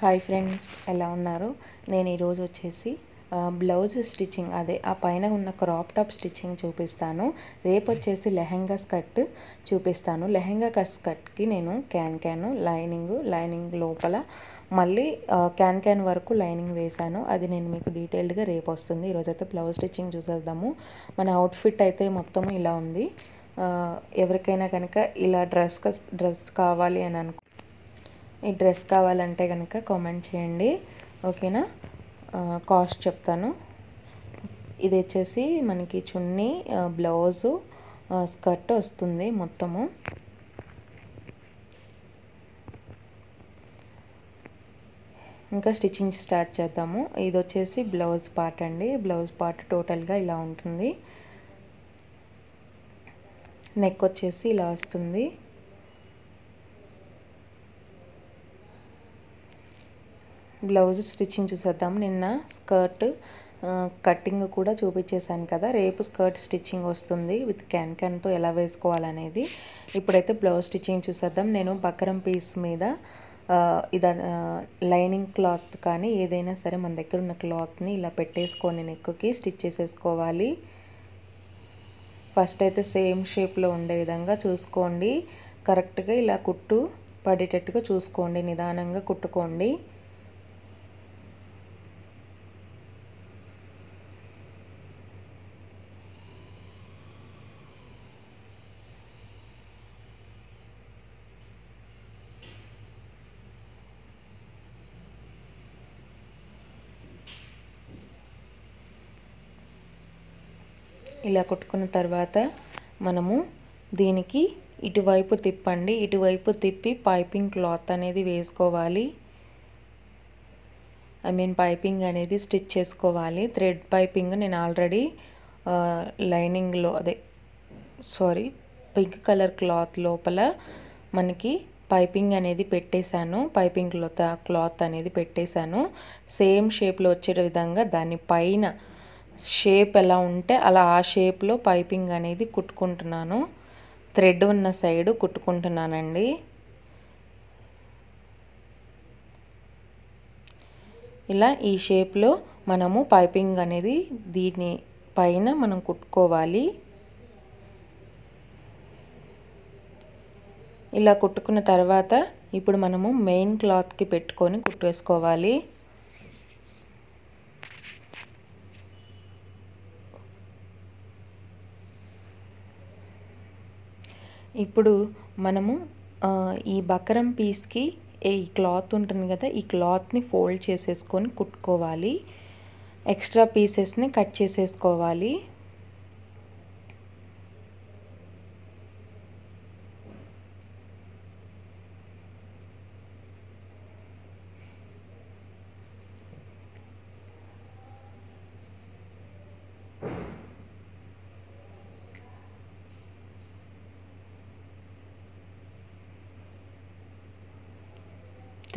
hi friends ఎలా ఉన్నారు నేను ఈరోజు వచ్చేసి బ్లౌజ్ స్టిచ్చింగ్ అదే ఆ పైన ఉన్న క్రాప్ టాప్ స్టిచ్చింగ్ చూపిస్తాను రేపు వచ్చేసి లెహెంగా స్కర్ట్ చూపిస్తాను లెహెంగా స్కర్ట్కి నేను క్యాన్ క్యాన్ లైనింగ్ లైనింగ్ లోపల మళ్ళీ క్యాన్ క్యాన్ వరకు లైనింగ్ వేశాను అది నేను మీకు డీటెయిల్డ్గా రేపు వస్తుంది ఈరోజైతే బ్లౌజ్ స్టిచ్చింగ్ చూసేద్దాము మన అవుట్ఫిట్ అయితే మొత్తం ఇలా ఉంది ఎవరికైనా కనుక ఇలా డ్రెస్ డ్రెస్ కావాలి అని అనుకో ఈ డ్రెస్ కావాలంటే కనుక కామెంట్ చేయండి ఓకేనా కాస్ట్ చెప్తాను ఇది వచ్చేసి మనకి చున్నీ బ్లౌజు స్కర్ట్ వస్తుంది మొత్తము ఇంకా స్టిచ్చింగ్ స్టార్ట్ చేద్దాము ఇది వచ్చేసి బ్లౌజ్ పార్ట్ అండి బ్లౌజ్ పార్ట్ టోటల్గా ఇలా ఉంటుంది నెక్ వచ్చేసి ఇలా వస్తుంది బ్లౌజ్ స్టిచ్చింగ్ చూసేద్దాం నిన్న స్కర్ట్ కటింగ్ కూడా చూపించేశాను కదా రేపు స్కర్ట్ స్టిచ్చింగ్ వస్తుంది విత్ క్యాన్ క్యాన్తో ఎలా వేసుకోవాలనేది ఇప్పుడైతే బ్లౌజ్ స్టిచ్చింగ్ చూసేద్దాం నేను బకరం పీస్ మీద ఇద లైనింగ్ క్లాత్ కానీ ఏదైనా సరే మన దగ్గర ఉన్న క్లాత్ని ఇలా పెట్టేసుకొని నెక్కుకి స్టిచ్ చేసేసుకోవాలి ఫస్ట్ అయితే సేమ్ షేప్లో ఉండే విధంగా చూసుకోండి కరెక్ట్గా ఇలా కుట్టు పడేటట్టుగా చూసుకోండి నిదానంగా కుట్టుకోండి ఇలా కుట్టుకున్న తర్వాత మనము దీనికి ఇటువైపు తిప్పండి ఇటువైపు తిప్పి పైపింగ్ క్లాత్ అనేది వేసుకోవాలి ఐ మీన్ పైపింగ్ అనేది స్టిచ్ చేసుకోవాలి థ్రెడ్ పైపింగ్ నేను ఆల్రెడీ లైనింగ్లో అదే సారీ పింక్ కలర్ క్లాత్ లోపల మనకి పైపింగ్ అనేది పెట్టేశాను పైపింగ్ క్లాత్ క్లాత్ అనేది పెట్టేశాను సేమ్ షేప్లో వచ్చే విధంగా దాని పైన షేప్ ఎలా ఉంటే అలా ఆ షేప్లో పైపింగ్ అనేది కుట్టుకుంటున్నాను థ్రెడ్ ఉన్న సైడు కుట్టుకుంటున్నానండి ఇలా ఈ షేప్లో మనము పైపింగ్ అనేది దీని పైన మనం కుట్టుకోవాలి ఇలా కుట్టుకున్న తర్వాత ఇప్పుడు మనము మెయిన్ క్లాత్కి పెట్టుకొని కుట్టేసుకోవాలి ఇప్పుడు మనము ఈ బకరం పీస్కి ఈ క్లాత్ ఉంటుంది కదా ఈ క్లాత్ని ఫోల్డ్ చేసేసుకొని కుట్టుకోవాలి ఎక్స్ట్రా పీసెస్ని కట్ చేసేసుకోవాలి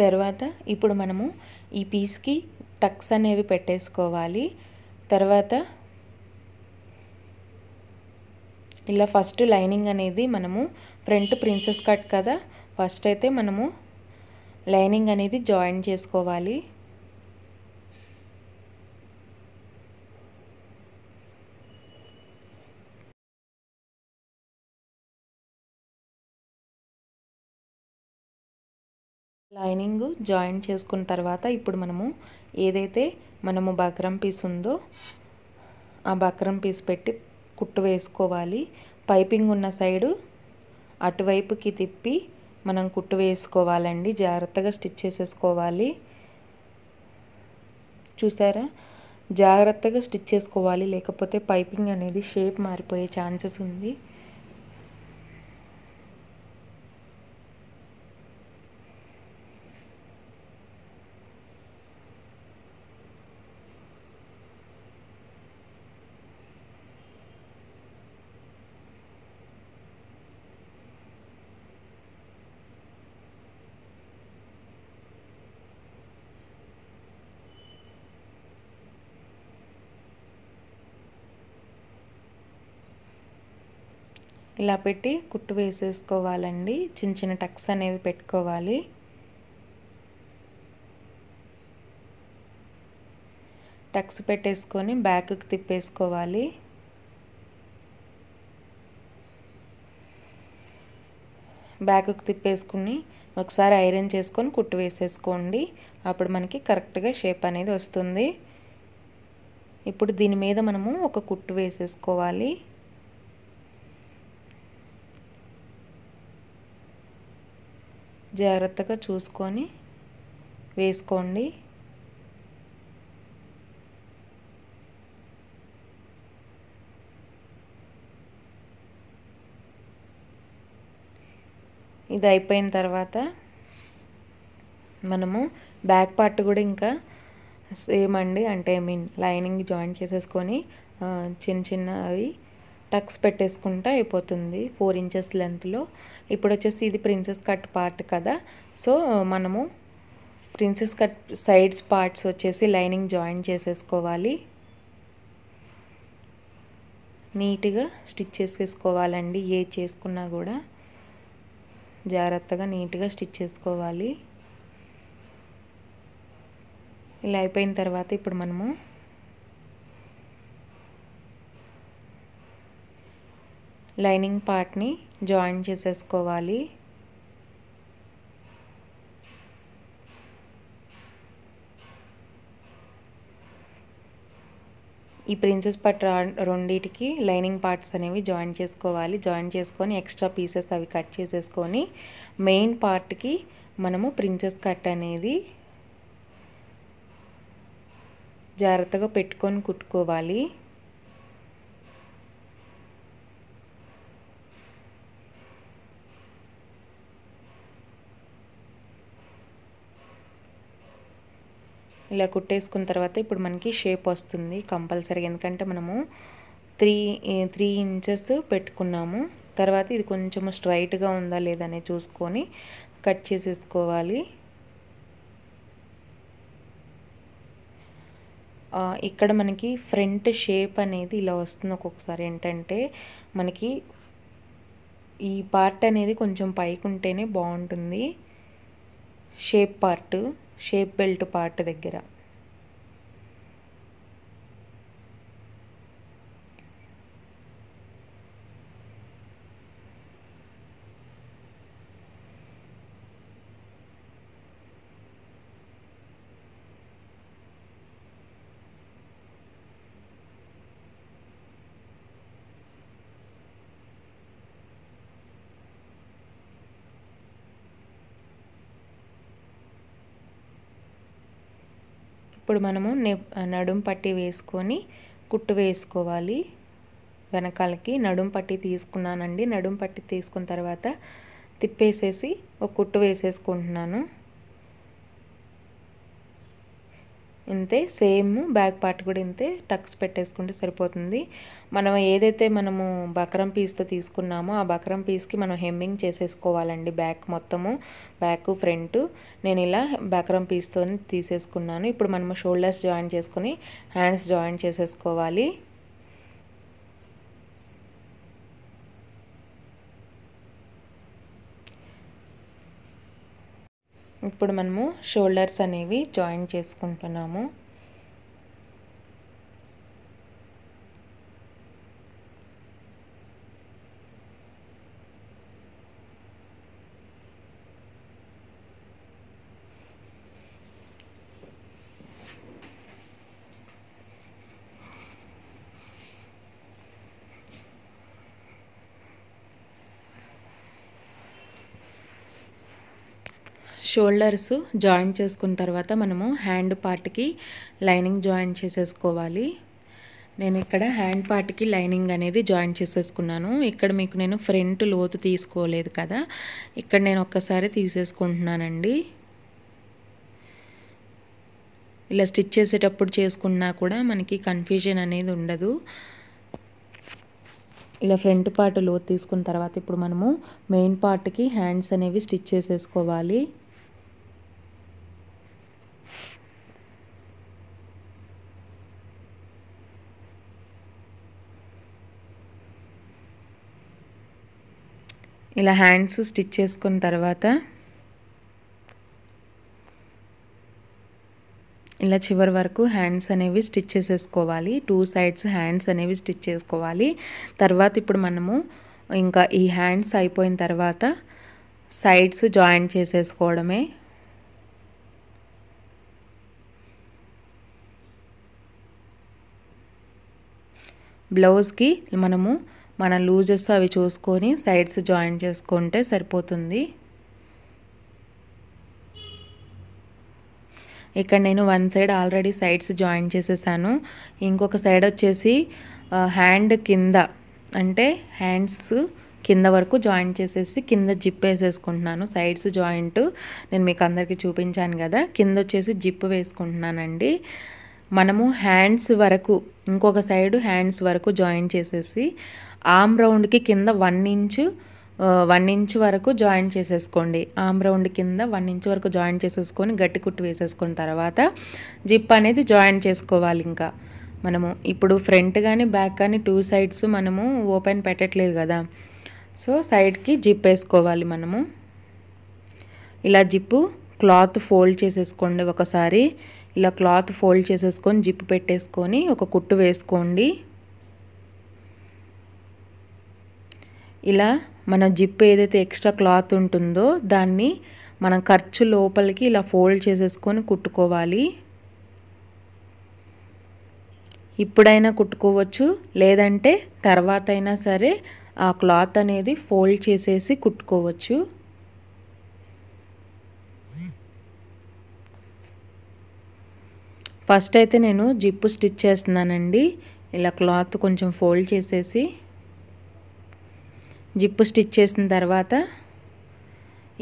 తర్వాత ఇప్పుడు మనము ఈ పీస్కి టక్స్ అనేవి పెట్టేసుకోవాలి తర్వాత ఇలా ఫస్ట్ లైనింగ్ అనేది మనము ఫ్రంట్ ప్రిన్సెస్ కట్ కదా ఫస్ట్ అయితే మనము లైనింగ్ అనేది జాయిన్ చేసుకోవాలి లైనింగ్ జాయిన్ చేసుకున్న తర్వాత ఇప్పుడు మనము ఏదైతే మనము బక్రం పీస్ ఉందో ఆ బక్రం పీస్ పెట్టి కుట్టు వేసుకోవాలి పైపింగ్ ఉన్న సైడు అటువైపుకి తిప్పి మనం కుట్టు వేసుకోవాలండి జాగ్రత్తగా స్టిచ్ చేసేసుకోవాలి చూసారా జాగ్రత్తగా స్టిచ్ చేసుకోవాలి లేకపోతే పైపింగ్ అనేది షేప్ మారిపోయే ఛాన్సెస్ ఉంది ఇలా పెట్టి కుట్టు వేసేసుకోవాలండి చిన్న చిన్న టక్స్ అనేవి పెట్టుకోవాలి టక్స్ పెట్టేసుకొని బ్యాక్కి తిప్పేసుకోవాలి బ్యాక్కి తిప్పేసుకుని ఒకసారి ఐరన్ చేసుకొని కుట్టు వేసేసుకోండి అప్పుడు మనకి కరెక్ట్గా షేప్ అనేది వస్తుంది ఇప్పుడు దీని మీద మనము ఒక కుట్టు వేసేసుకోవాలి జాగ్రత్తగా చూసుకొని వేసుకోండి ఇది అయిపోయిన తర్వాత మనము బ్యాక్ పార్ట్ కూడా ఇంకా సేమ్ అండి అంటే ఐ మీన్ లైనింగ్ జాయిన్ చేసేసుకొని చిన్న చిన్నవి టక్స్ పెట్టేసుకుంటే అయిపోతుంది ఫోర్ ఇంచెస్ లెంత్లో ఇప్పుడు వచ్చేసి ఇది ప్రిన్సెస్ కట్ పార్ట్ కదా సో మనము ప్రిన్సెస్ కట్ సైడ్స్ పార్ట్స్ వచ్చేసి లైనింగ్ జాయిన్ చేసేసుకోవాలి నీట్గా స్టిచ్ చేసేసుకోవాలండి ఏ చేసుకున్నా కూడా జాగ్రత్తగా నీట్గా స్టిచ్ చేసుకోవాలి ఇలా అయిపోయిన తర్వాత ఇప్పుడు మనము లైనింగ్ పార్ట్ని జాయిన్ చేసేసుకోవాలి ఈ ప్రిన్సెస్ పట్ రెండింటికి లైనింగ్ పార్ట్స్ అనేవి జాయిన్ చేసుకోవాలి జాయిన్ చేసుకొని ఎక్స్ట్రా పీసెస్ అవి కట్ చేసేసుకొని మెయిన్ పార్ట్కి మనము ప్రిన్సెస్ కట్ అనేది జాగ్రత్తగా పెట్టుకొని కుట్టుకోవాలి ఇలా కుట్టేసుకున్న తర్వాత ఇప్పుడు మనకి షేప్ వస్తుంది కంపల్సరీ ఎందుకంటే మనము త్రీ త్రీ ఇంచెస్ పెట్టుకున్నాము తర్వాత ఇది కొంచెం స్ట్రైట్గా ఉందా లేదనే చూసుకొని కట్ చేసేసుకోవాలి ఇక్కడ మనకి ఫ్రంట్ షేప్ అనేది ఇలా వస్తుంది ఒక్కొక్కసారి ఏంటంటే మనకి ఈ పార్ట్ అనేది కొంచెం పైకి ఉంటేనే బాగుంటుంది shape part shape belt part దగ్గర ఇప్పుడు మనము నడుం పట్టి వేసుకొని కుట్టు వేసుకోవాలి వెనకాలకి నడుం పట్టి తీసుకున్నానండి నడుం పట్టి తీసుకున్న తర్వాత తిప్పేసేసి ఒక కుట్టు వేసేసుకుంటున్నాను ఇంతే సేమ్ బ్యాక్ పార్ట్ కూడా ఇంతే టక్స్ పెట్టేసుకుంటే సరిపోతుంది మనం ఏదైతే మనము బక్రం పీస్తో తీసుకున్నామో ఆ బకరం పీస్కి మనం హెమ్మింగ్ చేసేసుకోవాలండి బ్యాక్ మొత్తము బ్యాక్ ఫ్రంట్ నేను ఇలా బక్రం పీస్తో తీసేసుకున్నాను ఇప్పుడు మనము షోల్డర్స్ జాయిన్ చేసుకుని హ్యాండ్స్ జాయిన్ చేసేసుకోవాలి ఇప్పుడు మనము షోల్డర్స్ అనేవి జాయిన్ చేసుకుంటున్నాము షోల్డర్స్ జాయింట్ చేసుకున్న తర్వాత మనము హ్యాండ్ పార్ట్కి లైనింగ్ జాయింట్ చేసేసుకోవాలి నేను ఇక్కడ హ్యాండ్ పార్ట్కి లైనింగ్ అనేది జాయింట్ చేసేసుకున్నాను ఇక్కడ మీకు నేను ఫ్రంట్ లోతు తీసుకోలేదు కదా ఇక్కడ నేను ఒక్కసారి తీసేసుకుంటున్నానండి ఇలా స్టిచ్ చేసేటప్పుడు చేసుకున్నా కూడా మనకి కన్ఫ్యూజన్ అనేది ఉండదు ఇలా ఫ్రంట్ పార్ట్ లోతు తీసుకున్న తర్వాత ఇప్పుడు మనము మెయిన్ పార్ట్కి హ్యాండ్స్ అనేవి స్టిచ్ చేసేసుకోవాలి ఇలా హ్యాండ్స్ స్టిచ్ చేసుకున్న తర్వాత ఇలా చివరి వరకు హ్యాండ్స్ అనేవి స్టిచ్ చేసేసుకోవాలి టూ సైడ్స్ హ్యాండ్స్ అనేవి స్టిచ్ చేసుకోవాలి తర్వాత ఇప్పుడు మనము ఇంకా ఈ హ్యాండ్స్ అయిపోయిన తర్వాత సైడ్స్ జాయిన్ చేసేసుకోవడమే బ్లౌజ్కి మనము మనం లూజెస్ అవి చూసుకొని సైడ్స్ జాయిన్ చేసుకుంటే సరిపోతుంది ఇక్కడ నేను one side already sides join చేసేసాను ఇంకొక సైడ్ వచ్చేసి హ్యాండ్ uh, కింద అంటే హ్యాండ్స్ కింద వరకు జాయింట్ చేసేసి కింద జిప్ వేసేసుకుంటున్నాను సైడ్స్ జాయింట్ నేను మీకు అందరికీ చూపించాను కదా కింద వచ్చేసి జిప్ వేసుకుంటున్నానండి మనము హ్యాండ్స్ వరకు ఇంకొక సైడ్ హ్యాండ్స్ వరకు జాయిన్ చేసేసి ఆమ్ రౌండ్కి కింద వన్ ఇంచ్ వన్ ఇంచ్ వరకు జాయింట్ చేసేసుకోండి ఆమ్ రౌండ్ కింద వన్ ఇంచ్ వరకు జాయింట్ చేసేసుకొని గట్టి కుట్టు వేసేసుకున్న తర్వాత జిప్ అనేది జాయింట్ చేసుకోవాలి ఇంకా మనము ఇప్పుడు ఫ్రంట్ కానీ బ్యాక్ కానీ టూ సైడ్స్ మనము ఓపెన్ పెట్టట్లేదు కదా సో సైడ్కి జిప్ వేసుకోవాలి మనము ఇలా జిప్పు క్లాత్ ఫోల్డ్ చేసేసుకోండి ఒకసారి ఇలా క్లాత్ ఫోల్డ్ చేసేసుకొని జిప్ పెట్టేసుకొని ఒక కుట్టు వేసుకోండి ఇలా మనం జిప్ ఏదైతే ఎక్స్ట్రా క్లాత్ ఉంటుందో దాన్ని మనం ఖర్చు లోపలికి ఇలా ఫోల్డ్ చేసేసుకొని కుట్టుకోవాలి ఇప్పుడైనా కుట్టుకోవచ్చు లేదంటే తర్వాత అయినా సరే ఆ క్లాత్ అనేది ఫోల్డ్ చేసేసి కుట్టుకోవచ్చు ఫస్ట్ అయితే నేను జిప్పు స్టిచ్ చేస్తున్నానండి ఇలా క్లాత్ కొంచెం ఫోల్డ్ చేసేసి జిప్పు స్టిచ్ చేసిన తర్వాత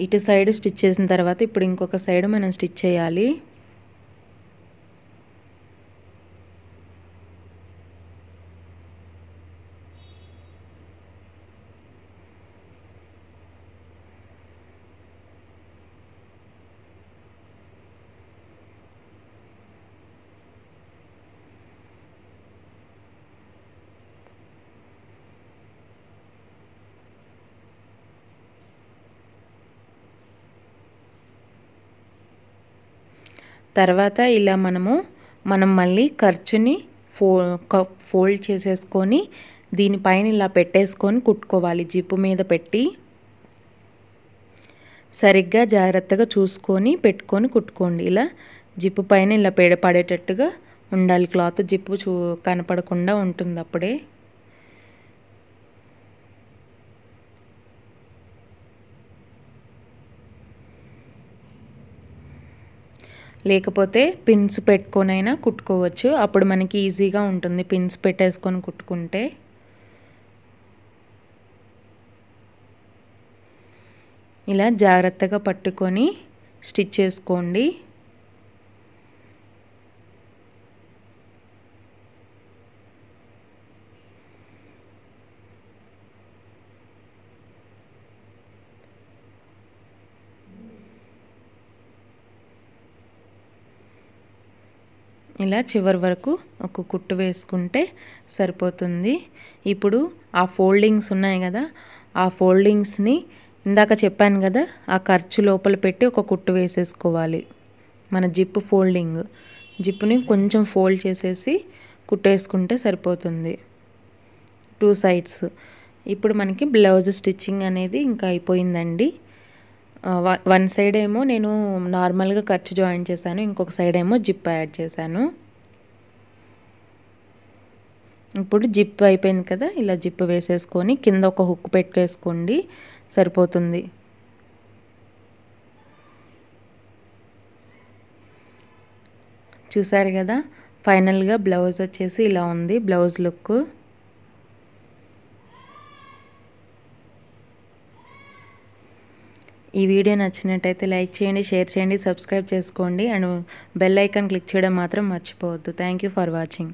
ఇటు సైడ్ స్టిచ్ చేసిన తర్వాత ఇప్పుడు ఇంకొక సైడ్ మనం స్టిచ్ చేయాలి తర్వాత ఇలా మనము మనం మళ్ళీ ఖర్చుని ఫో ఫోల్డ్ చేసేసుకొని దీనిపైన ఇలా పెట్టేసుకొని కుట్టుకోవాలి జిప్పు మీద పెట్టి సరిగ్గా జాగ్రత్తగా చూసుకొని పెట్టుకొని కుట్టుకోండి ఇలా జిప్పు పైన ఇలా పేడ పడేటట్టుగా ఉండాలి క్లాత్ జిప్పు చూ కనపడకుండా ఉంటుంది అప్పుడే లేకపోతే పిన్స్ పెట్టుకొనైనా కుట్టుకోవచ్చు అప్పుడు మనకి ఈజీగా ఉంటుంది పిన్స్ పెట్టేసుకొని కుట్టుకుంటే ఇలా జాగ్రత్తగా పట్టుకొని స్టిచ్ చేసుకోండి ఇలా చివరి వరకు ఒక కుట్టు వేసుకుంటే సరిపోతుంది ఇప్పుడు ఆ ఫోల్డింగ్స్ ఉన్నాయి కదా ఆ ఫోల్డింగ్స్ని ఇందాక చెప్పాను కదా ఆ ఖర్చు లోపల పెట్టి ఒక కుట్టు వేసేసుకోవాలి మన జిప్పు ఫోల్డింగ్ జిప్పుని కొంచెం ఫోల్డ్ చేసేసి కుట్టేసుకుంటే సరిపోతుంది టూ సైడ్స్ ఇప్పుడు మనకి బ్లౌజ్ స్టిచ్చింగ్ అనేది ఇంకా అయిపోయిందండి వన్ సైడ్ ఏమో నేను నార్మల్గా ఖర్చు జాయిన్ చేశాను ఇంకొక సైడ్ ఏమో జిప్ యాడ్ చేశాను ఇప్పుడు జిప్ అయిపోయింది కదా ఇలా జిప్ వేసేసుకొని కింద ఒక హుక్ పెట్టేసుకోండి సరిపోతుంది చూసారు కదా ఫైనల్గా బ్లౌజ్ వచ్చేసి ఇలా ఉంది బ్లౌజ్ లుక్ ఈ వీడియో నచ్చినట్టయితే లైక్ చేయండి షేర్ చేయండి సబ్స్క్రైబ్ చేసుకోండి అండ్ బెల్ ఐకాన్ క్లిక్ చేయడం మాత్రం మర్చిపోవద్దు థ్యాంక్ ఫర్ వాచింగ్